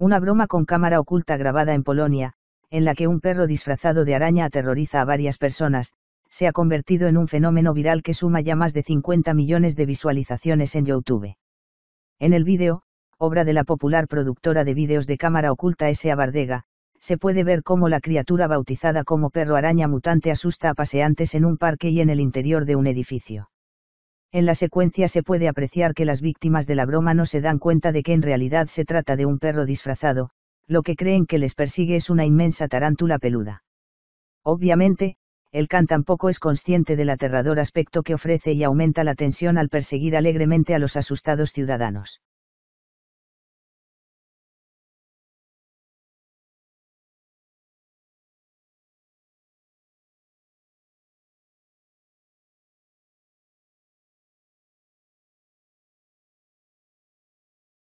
Una broma con cámara oculta grabada en Polonia, en la que un perro disfrazado de araña aterroriza a varias personas, se ha convertido en un fenómeno viral que suma ya más de 50 millones de visualizaciones en YouTube. En el vídeo, obra de la popular productora de vídeos de cámara oculta S.A. Bardega, se puede ver cómo la criatura bautizada como perro araña mutante asusta a paseantes en un parque y en el interior de un edificio. En la secuencia se puede apreciar que las víctimas de la broma no se dan cuenta de que en realidad se trata de un perro disfrazado, lo que creen que les persigue es una inmensa tarántula peluda. Obviamente, el can tampoco es consciente del aterrador aspecto que ofrece y aumenta la tensión al perseguir alegremente a los asustados ciudadanos.